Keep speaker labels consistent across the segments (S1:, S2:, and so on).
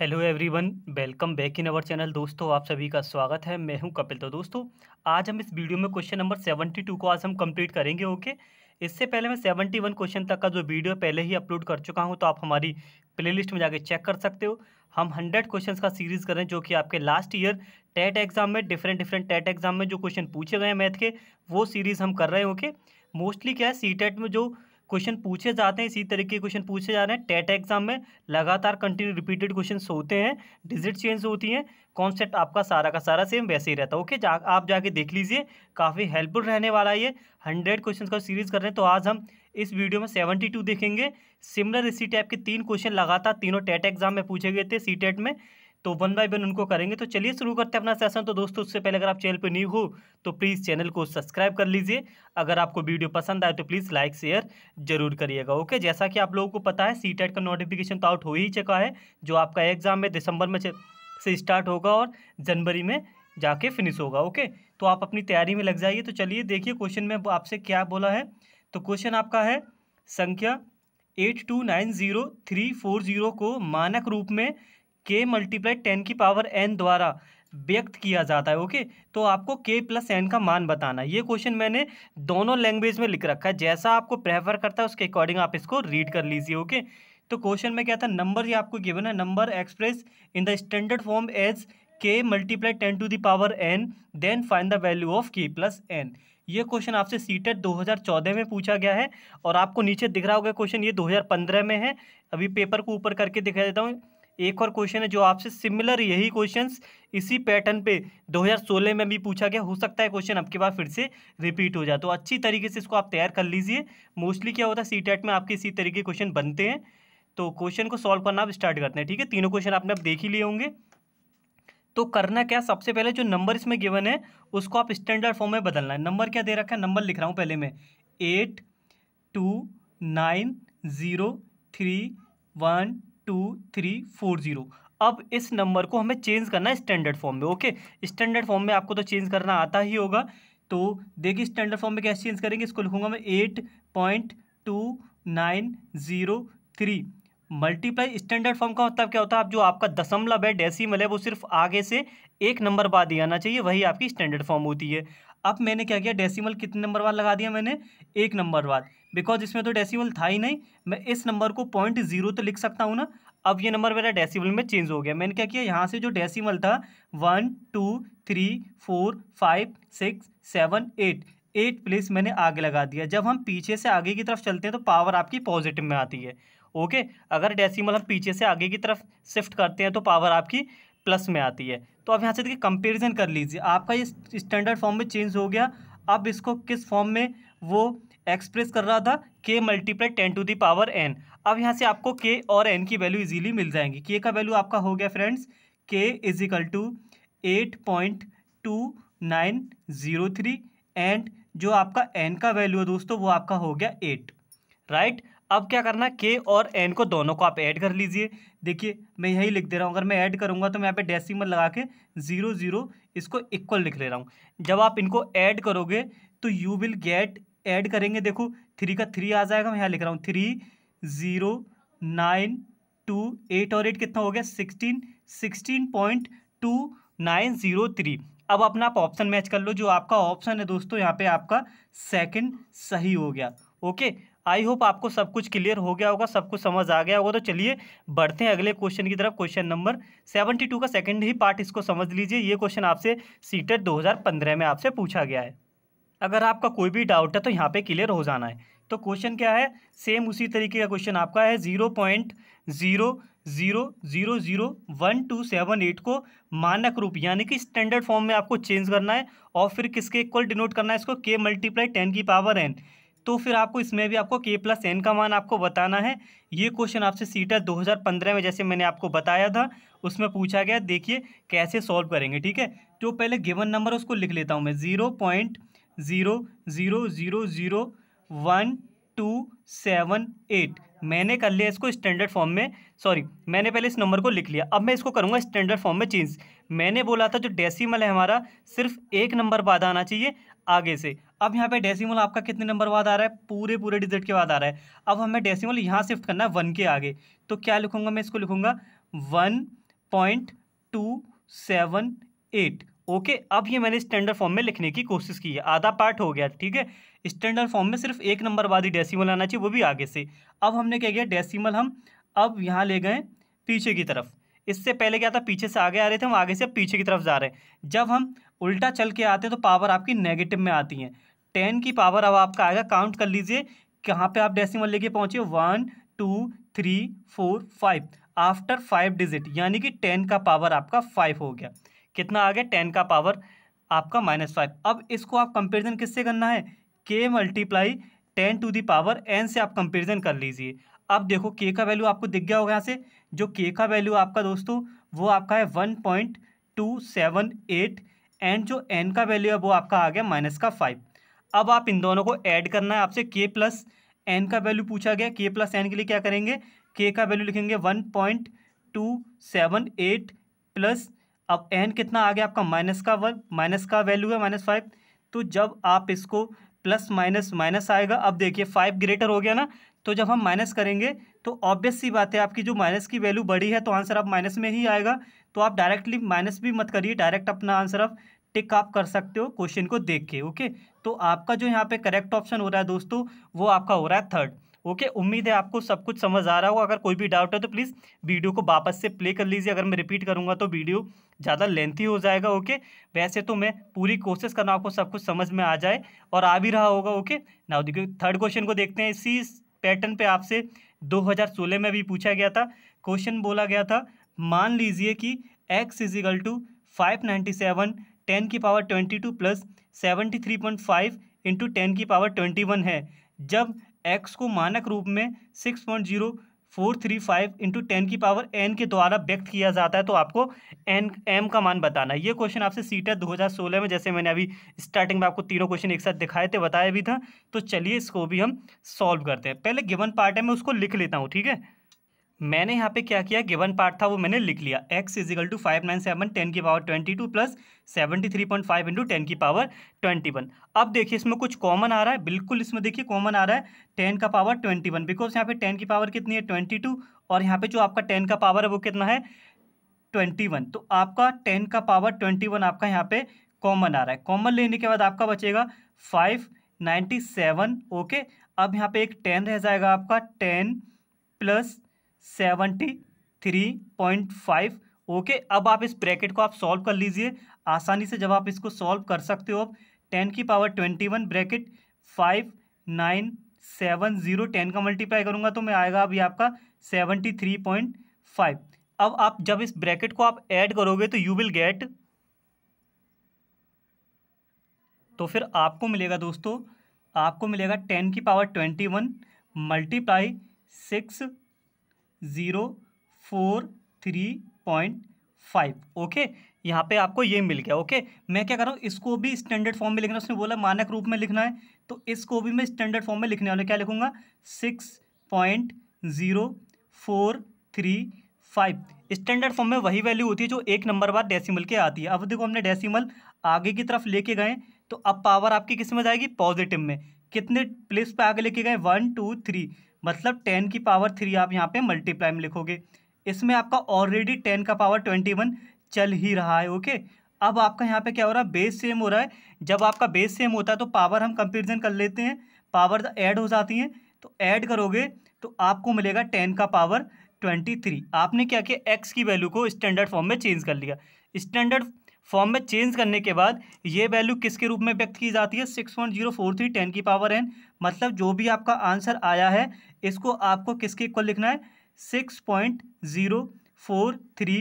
S1: Hello everyone welcome back in our channel दोस्तों आप सभी का स्वागत है मैं हूं कपिल तो दोस्तों आज हम इस वीडियो में क्वेश्चन नंबर सेवेंटी टू को आज हम कंप्लीट करेंगे ओके इससे पहले मैं सेवेंटी वन क्वेश्चन तक का जो वीडियो पहले ही अपलोड कर चुका हूं तो आप हमारी प्लेलिस्ट में जाके चेक कर सकते हो हम हंड्रेड क्वेश्चन का सीरीज़ करें जो कि आपके लास्ट ईयर टेट एग्जाम में डिफरेंट डिफरेंट टेट एग्जाम में जो क्वेश्चन पूछे गए हैं मैथ के वो सीरीज़ हम कर रहे हैं ओके मोस्टली क्या है सी टेट में जो क्वेश्चन पूछे जाते हैं इसी तरीके के क्वेश्चन पूछे जा रहे हैं टेट एग्जाम में लगातार कंटिन्यू रिपीटेड क्वेश्चन होते हैं डिजिट चेंज होती हैं कॉन्सेप्ट आपका सारा का सारा सेम वैसे ही रहता है ओके जा, आप जाके देख लीजिए काफ़ी हेल्पफुल रहने वाला है ये हंड्रेड क्वेश्चन का सीरीज कर रहे हैं तो आज हम इस वीडियो में सेवेंटी टू देखेंगे सिमिलर इसी टाइप के तीन क्वेश्चन लगातार तीनों टेट एग्जाम में पूछे गए थे सी टेट में तो वन बाय वन उनको करेंगे तो चलिए शुरू करते हैं अपना सेशन तो दोस्तों उससे पहले अगर आप चैनल पर न्यू हो तो प्लीज़ चैनल को सब्सक्राइब कर लीजिए अगर आपको वीडियो पसंद आए तो प्लीज़ लाइक शेयर जरूर करिएगा ओके जैसा कि आप लोगों को पता है सी का नोटिफिकेशन तो आउट हो ही चुका है जो आपका एग्ज़ाम है दिसंबर में से स्टार्ट होगा और जनवरी में जाके फिनिश होगा ओके तो आप अपनी तैयारी में लग जाइए तो चलिए देखिए क्वेश्चन में आपसे क्या बोला है तो क्वेश्चन आपका है संख्या eight two nine zero three four zero को मानक रूप में के मल्टीप्लाई टेन की पावर एन द्वारा व्यक्त किया जाता है ओके तो आपको के प्लस एन का मान बताना ये क्वेश्चन मैंने दोनों लैंग्वेज में लिख रखा है जैसा आपको प्रेफर करता है उसके अकॉर्डिंग आप इसको रीड कर लीजिए ओके तो क्वेश्चन में क्या था नंबर ये आपको गिवन है number express in the standard form as K multiply ten to power N then find the value of K plus N ये क्वेश्चन आपसे सीटेट 2014 में पूछा गया है और आपको नीचे दिख रहा होगा क्वेश्चन ये 2015 में है अभी पेपर को ऊपर करके दिखा देता हूँ एक और क्वेश्चन है जो आपसे सिमिलर यही क्वेश्चंस इसी पैटर्न पे 2016 में भी पूछा गया हो सकता है क्वेश्चन आपके पास फिर से रिपीट हो जाए तो अच्छी तरीके से इसको आप तैयार कर लीजिए मोस्टली क्या होता है सी में आपके इसी तरीके क्वेश्चन बनते हैं तो क्वेश्चन को सॉल्व करना आप स्टार्ट करते हैं ठीक है तीनों क्वेश्चन आपने आप देख ही लिए होंगे तो करना क्या सबसे पहले जो नंबर इसमें गिवन है उसको आप स्टैंडर्ड फॉर्म में बदलना है नंबर क्या दे रखा है नंबर लिख रहा हूँ पहले मैं eight two nine zero three one two three four zero अब इस नंबर को हमें चेंज करना है स्टैंडर्ड फॉर्म में ओके स्टैंडर्ड फॉर्म में आपको तो चेंज करना आता ही होगा तो देखिए स्टैंडर्ड फॉर्म में कैसे चेंज करेंगे इसको लिखूंगा मैं eight point two nine zero three multiply standard form का मतलब क्या होता है आप जो आपका दशमलव है डेसिमल है वो सिर्फ आगे से एक नंबर बाद ही आना चाहिए वही आपकी स्टैंडर्ड फॉर्म होती है अब मैंने क्या किया डेसिमल कितने नंबर बाद लगा दिया मैंने एक नंबर बाद बिकॉज इसमें तो डेसिमल था ही नहीं मैं इस नंबर को पॉइंट जीरो तो लिख सकता हूँ ना अब ये नंबर मेरा डेसिमल में चेंज हो गया मैंने क्या किया यहाँ से जो डेसिमल था one two three four five six seven eight eight place मैंने आगे लगा दिया जब हम पीछे से आगे की तरफ चलते हैं तो पावर आपकी पॉजिटिव में आती है ओके अगर डेसिमल हम पीछे से आगे की तरफ शिफ्ट करते हैं तो पावर आपकी प्लस में आती है तो आप यहाँ से देखिए कंपेरिजन कर लीजिए आपका ये स्टैंडर्ड फॉर्म में चेंज हो गया अब इसको किस फॉर्म में वो एक्सप्रेस कर रहा था K multiply ten to the power N अब यहाँ से आपको के और एन की वैल्यू इजीली मिल जाएंगी के का वैल्यू आपका हो गया friends K is equal to eight point two nine zero three and जो आपका एन का वैल्यू है दोस्तों वो आपका हो गया एट राइट right? अब क्या करना के और एन को दोनों को आप ऐड कर लीजिए देखिए मैं यही लिख दे रहा हूँ अगर मैं ऐड करूँगा तो मैं यहाँ पे डेसिमल लगा के ज़ीरो ज़ीरो इसको इक्वल लिख ले रहा हूँ जब आप इनको ऐड करोगे तो यू विल गेट ऐड करेंगे देखो थ्री का थ्री आ जाएगा मैं यहाँ लिख रहा हूँ three zero nine two eight और एट कितना हो गया sixteen sixteen point two nine zero three अब अपना आप ऑप्शन मैच कर लो जो आपका ऑप्शन है दोस्तों यहाँ पे आपका सेकंड सही हो गया ओके आई होप आपको सब कुछ क्लियर हो गया होगा सब कुछ समझ आ गया होगा तो चलिए बढ़ते हैं अगले क्वेश्चन की तरफ क्वेश्चन नंबर सेवेंटी टू का सेकेंड ही पार्ट इसको समझ लीजिए ये क्वेश्चन आपसे सीटेट दो हज़ार पंद्रह में आपसे पूछा गया है अगर आपका कोई भी डाउट है तो यहाँ पे क्लियर हो जाना है तो क्वेश्चन क्या है सेम उसी तरीके का क्वेश्चन आपका है zero point zero zero zero zero one two seven eight को मानक रूप यानी कि स्टैंडर्ड फॉर्म में आपको चेंज करना है और फिर किसके इक्वल डिनोट करना है इसको के मल्टीप्लाई टेन की पावर एन तो फिर आपको इसमें भी आपको के प्लस एन का मान आपको बताना है ये क्वेश्चन आपसे सीटर 2015 में जैसे मैंने आपको बताया था उसमें पूछा गया देखिए कैसे सॉल्व करेंगे ठीक है जो तो पहले गिवन नंबर उसको लिख लेता हूँ मैं zero point zero zero zero zero one two seven eight मैंने कर लिया इसको स्टैंडर्ड फॉर्म में सॉरी मैंने पहले इस नंबर को लिख लिया अब मैं इसको करूँगा स्टैंडर्ड फॉर्म में चेंज मैंने बोला था जो डेसिमल है हमारा सिर्फ एक नंबर बाद आना चाहिए आगे से अब यहाँ पे डेसिमल आपका कितने नंबर बाद आ रहा है पूरे पूरे डिजिट के बाद आ रहा है अब हमें डेसिमल यहाँ शिफ्ट करना है वन के आगे तो क्या लिखूंगा मैं इसको लिखूंगा one point two seven eight okay अब ये मैंने स्टैंडर्ड फॉर्म में लिखने की कोशिश की है आधा पार्ट हो गया ठीक है स्टैंडर्ड फॉर्म में सिर्फ एक नंबर बाद ही डेसीमल आना चाहिए वो भी आगे से अब हमने क्या किया डेसीमल हम अब यहाँ ले गए पीछे की तरफ इससे पहले क्या था पीछे से आगे आ रहे थे हम आगे से पीछे की तरफ जा रहे हैं जब हम उल्टा चल के आते हैं तो पावर आपकी नेगेटिव में आती हैं टेन की पावर अब आपका आएगा काउंट कर लीजिए कहाँ पे आप डेसिमल लेके पहुँचे one two three four five after five digit यानी कि टेन का पावर आपका फाइव हो गया कितना आ गया टेन का पावर आपका माइनस फाइव अब इसको आप कंपेरिजन किससे करना है के multiply ten to the power n से आप कंपेरिजन कर लीजिए अब देखो के का वैल्यू आपको दिख गया होगा यहाँ से जो के का वैल्यू आपका दोस्तों वो आपका है one point two seven eight and जो एन का वैल्यू है वो आपका आ गया माइनस का फाइव अब आप इन दोनों को ऐड करना है आपसे के प्लस एन का वैल्यू पूछा गया के प्लस एन के लिए क्या करेंगे के का वैल्यू लिखेंगे one point two seven eight plus अब एन कितना आ गया आपका माइनस का वन माइनस का वैल्यू है माइनस फाइव तो जब आप इसको प्लस माइनस माइनस आएगा अब देखिए फाइव ग्रेटर हो गया ना तो जब हम माइनस करेंगे तो ऑब्वियस सी बात है आपकी जो माइनस की वैल्यू बढ़ी है तो आंसर आप माइनस में ही आएगा तो आप डायरेक्टली माइनस भी मत करिए डायरेक्ट अपना आंसर आप टिक आप कर सकते हो क्वेश्चन को देख के ओके तो आपका जो यहाँ पे करेक्ट ऑप्शन हो रहा है दोस्तों वो आपका हो रहा है थर्ड ओके okay, उम्मीद है आपको सब कुछ समझ आ रहा होगा अगर कोई भी डाउट है तो प्लीज़ वीडियो को वापस से प्ले कर लीजिए अगर मैं रिपीट करूँगा तो वीडियो ज़्यादा लेंथी हो जाएगा ओके okay? वैसे तो मैं पूरी कोशिश करना आपको सब कुछ समझ में आ जाए और आ भी रहा होगा ओके okay? ना देखिए थर्ड क्वेश्चन को देखते हैं इसी पैटर्न पे आपसे 2016 में भी पूछा गया था क्वेश्चन बोला गया था मान लीजिए कि x is equal two five ninety seven ten की power twenty two plus seventy three point five into ten की पावर ट्वेंटी वन है जब x को मानक रूप में six point zero four three five into ten की पावर एन के द्वारा व्यक्त किया जाता है तो आपको एन एम का मान बताना है ये क्वेश्चन आपसे सीट है दो हज़ार सोलह में जैसे मैंने अभी स्टार्टिंग में आपको तीनों क्वेश्चन एक साथ दिखाए थे बताया भी था तो चलिए इसको भी हम सॉल्व करते हैं पहले गिवन पार्ट है मैं उसको लिख लेता हूँ ठीक है मैंने यहाँ पे क्या किया गिवन पार्ट था वो मैंने लिख लिया x is equal two five nine seven ten की power twenty two plus seventy three point five into ten की पावर ट्वेंटी वन अब देखिए इसमें कुछ कॉमन आ रहा है बिल्कुल इसमें देखिए कॉमन आ रहा है टेन का पावर ट्वेंटी वन बिकॉज यहाँ पे टेन की पावर कितनी है ट्वेंटी टू और यहाँ पे जो आपका टेन का पावर है वो कितना है ट्वेंटी वन तो आपका टेन का पावर ट्वेंटी वन आपका यहाँ पे कॉमन आ रहा है कॉमन लेने के बाद आपका बचेगा फाइव नाइन्टी सेवन ओके अब यहाँ पे एक टेन रह जाएगा आपका ten plus seventy three point five okay अब आप इस ब्रैकेट को आप सॉल्व कर लीजिए आसानी से जब आप इसको सॉल्व कर सकते हो अब टेन की power twenty one bracket five nine seven zero ten का मल्टीप्लाई करूँगा तो मैं आएगा अभी आपका सेवेंटी थ्री पॉइंट फाइव अब आप जब इस ब्रैकेट को आप ऐड करोगे तो यू विल गेट तो फिर आपको मिलेगा दोस्तों आपको मिलेगा टेन की power twenty one multiply six zero four three point five okay यहाँ पे आपको ये मिल गया ओके मैं क्या कर रहा हूँ इसको भी स्टैंडर्ड फॉर्म में लिखना उसने बोला मानक रूप में लिखना है तो इसको भी मैं स्टैंडर्ड फॉर्म में लिखने वाला क्या लिखूँगा six point zero four three five standard form में वही वैल्यू होती है जो एक नंबर बाद डेसिमल के आती है अब देखो हमने डेसिमल आगे की तरफ लेके गए तो अब पावर आपकी किस में जाएगी पॉजिटिव में कितने प्लेस पे आगे लेके गए वन टू थ्री मतलब टेन की पावर थ्री आप यहाँ पे मल्टीप्लाई में लिखोगे इसमें आपका ऑलरेडी टेन का पावर ट्वेंटी वन चल ही रहा है ओके अब आपका यहाँ पे क्या हो रहा है बेस सेम हो रहा है जब आपका बेस सेम होता है तो पावर हम कंपेरिजन कर लेते हैं पावर ऐड हो जाती हैं तो ऐड करोगे तो आपको मिलेगा टेन का पावर ट्वेंटी थ्री आपने क्या किया एक्स की वैल्यू को स्टैंडर्ड फॉर्म में चेंज कर लिया स्टैंडर्ड फॉर्म में चेंज करने के बाद ये वैल्यू किसके रूप में व्यक्त की जाती है six point zero four three ten की पावर एन मतलब जो भी आपका आंसर आया है इसको आपको किसके इक्वल लिखना है six point zero four three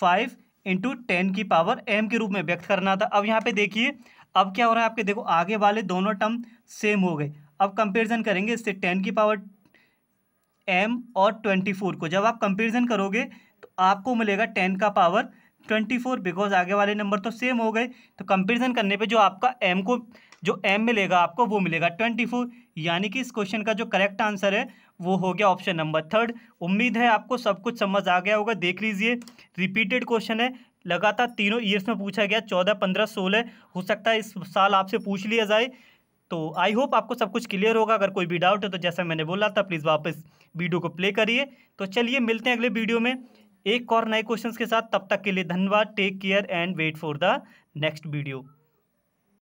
S1: five into ten की पावर एम के रूप में व्यक्त करना था अब यहाँ पे देखिए अब क्या हो रहा है आपके देखो आगे वाले दोनों टर्म सेम हो गए अब कंपेरिजन करेंगे इससे टेन की पावर एम और ट्वेंटी फोर को जब आप कंपेरिजन करोगे तो आपको मिलेगा टेन का पावर ट्वेंटी फोर बिकॉज आगे वाले नंबर तो सेम हो गए तो कंपेरिजन करने पे जो आपका एम को जो एम मिलेगा आपको वो मिलेगा ट्वेंटी फोर यानी कि इस क्वेश्चन का जो करेक्ट आंसर है वो हो गया ऑप्शन नंबर थर्ड उम्मीद है आपको सब कुछ समझ आ गया होगा देख लीजिए रिपीटेड क्वेश्चन है लगातार तीनों ईयर्स में पूछा गया चौदह पंद्रह सोलह हो सकता है इस साल आपसे पूछ लिया जाए तो आई होप आपको सब कुछ क्लियर होगा अगर कोई भी डाउट है तो जैसा मैंने बोला था प्लीज़ वापस वीडियो को प्ले करिए तो चलिए मिलते हैं अगले वीडियो में एक और नए क्वेश्चन के साथ तब तक के लिए धन्यवाद take care and wait for the next video